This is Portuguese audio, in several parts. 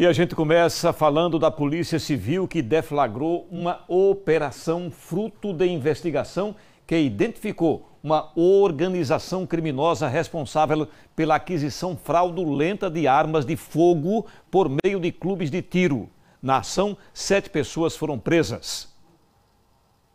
E a gente começa falando da Polícia Civil que deflagrou uma operação fruto de investigação que identificou uma organização criminosa responsável pela aquisição fraudulenta de armas de fogo por meio de clubes de tiro. Na ação, sete pessoas foram presas.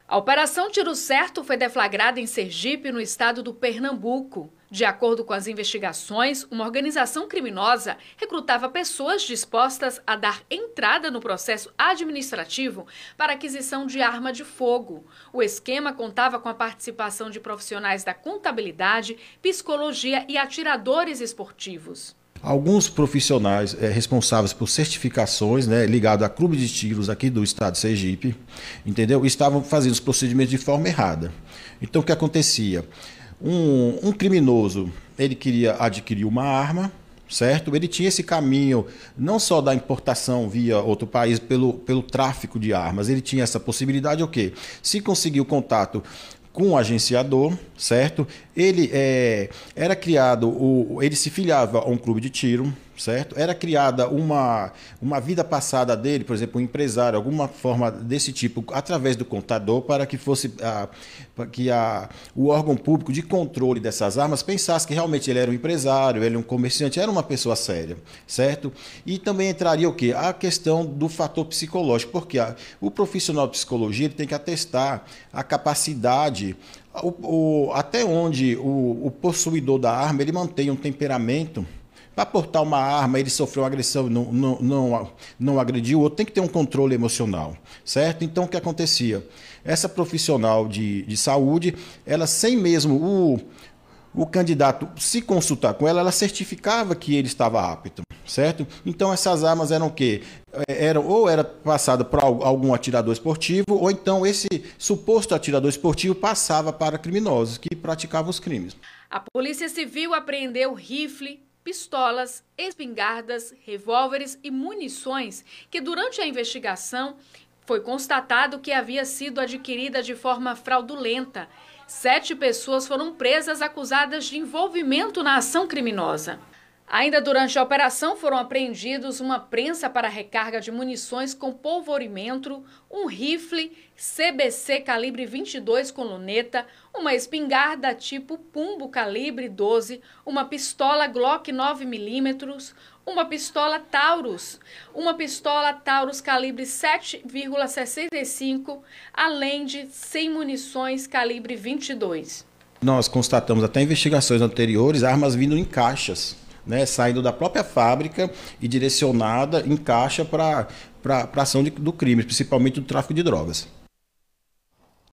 A Operação Tiro Certo foi deflagrada em Sergipe, no estado do Pernambuco. De acordo com as investigações, uma organização criminosa recrutava pessoas dispostas a dar entrada no processo administrativo para aquisição de arma de fogo. O esquema contava com a participação de profissionais da contabilidade, psicologia e atiradores esportivos alguns profissionais é, responsáveis por certificações, né, ligado a clube de tiros aqui do estado de Sergipe, entendeu? Estavam fazendo os procedimentos de forma errada. Então o que acontecia? Um, um criminoso, ele queria adquirir uma arma, certo? Ele tinha esse caminho não só da importação via outro país pelo, pelo tráfico de armas, ele tinha essa possibilidade o okay. quê? Se conseguir o contato com o agenciador, certo? Ele é, era criado, o, ele se filiava a um clube de tiro, certo? Era criada uma, uma vida passada dele, por exemplo, um empresário, alguma forma desse tipo, através do contador, para que fosse a, ah, para que a, o órgão público de controle dessas armas pensasse que realmente ele era um empresário, ele um comerciante, era uma pessoa séria, certo? E também entraria o quê? A questão do fator psicológico, porque a, o profissional de psicologia ele tem que atestar a capacidade o, o até onde o, o possuidor da arma ele mantém um temperamento para portar uma arma, ele sofreu agressão, não, não, não, não agrediu, ou tem que ter um controle emocional, certo? Então, o que acontecia? Essa profissional de, de saúde, ela sem mesmo o, o candidato se consultar com ela, ela certificava que ele estava apto, certo? Então essas armas eram o quê? É, eram, ou era passada para algum atirador esportivo, ou então esse suposto atirador esportivo passava para criminosos que praticavam os crimes. A Polícia Civil apreendeu rifle, pistolas, espingardas, revólveres e munições que, durante a investigação, foi constatado que havia sido adquirida de forma fraudulenta. Sete pessoas foram presas acusadas de envolvimento na ação criminosa. Ainda durante a operação foram apreendidos uma prensa para recarga de munições com polvorimento, um rifle CBC calibre 22 com luneta, uma espingarda tipo pumbo calibre 12, uma pistola Glock 9mm, uma pistola Taurus, uma pistola Taurus calibre 7,65, além de 100 munições calibre 22. Nós constatamos até investigações anteriores armas vindo em caixas né, saindo da própria fábrica e direcionada em caixa para a ação de, do crime, principalmente do tráfico de drogas.